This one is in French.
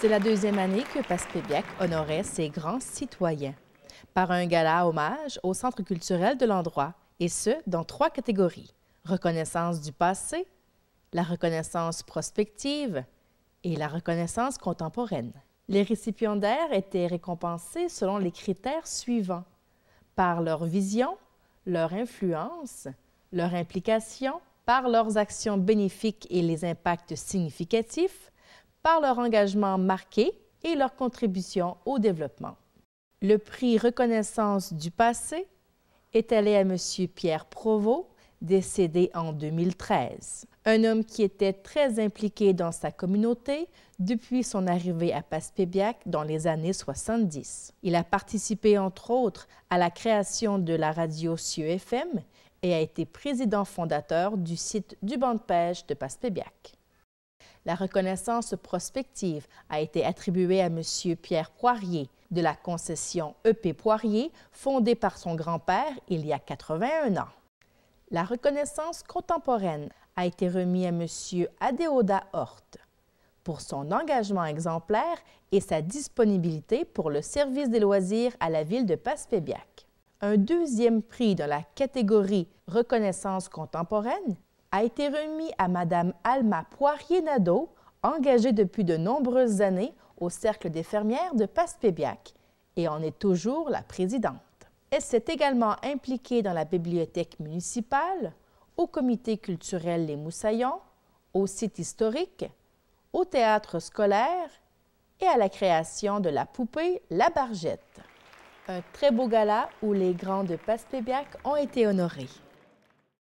C'est la deuxième année que Passe-Pébiac honorait ses grands citoyens par un gala hommage au centre culturel de l'endroit, et ce, dans trois catégories. Reconnaissance du passé, la reconnaissance prospective et la reconnaissance contemporaine. Les récipiendaires étaient récompensés selon les critères suivants par leur vision, leur influence, leur implication, par leurs actions bénéfiques et les impacts significatifs, par leur engagement marqué et leur contribution au développement. Le prix Reconnaissance du passé est allé à M. Pierre Provost, décédé en 2013. Un homme qui était très impliqué dans sa communauté depuis son arrivée à Passepébiac dans les années 70. Il a participé entre autres à la création de la radio CUEFM et a été président fondateur du site du banc de pêche de Passepébiac. La reconnaissance prospective a été attribuée à M. Pierre Poirier de la concession EP Poirier, fondée par son grand-père il y a 81 ans. La reconnaissance contemporaine a été remise à M. Adéoda Horte pour son engagement exemplaire et sa disponibilité pour le service des loisirs à la ville de Passepébiac. Un deuxième prix dans la catégorie reconnaissance contemporaine a été remis à Madame Alma Poirier-Nadeau, engagée depuis de nombreuses années au Cercle des fermières de Passepébiac et en est toujours la présidente. Elle s'est également impliquée dans la bibliothèque municipale, au comité culturel Les Moussaillons, au site historique, au théâtre scolaire et à la création de la poupée La Bargette. Un très beau gala où les grands de Passepébiac ont été honorés.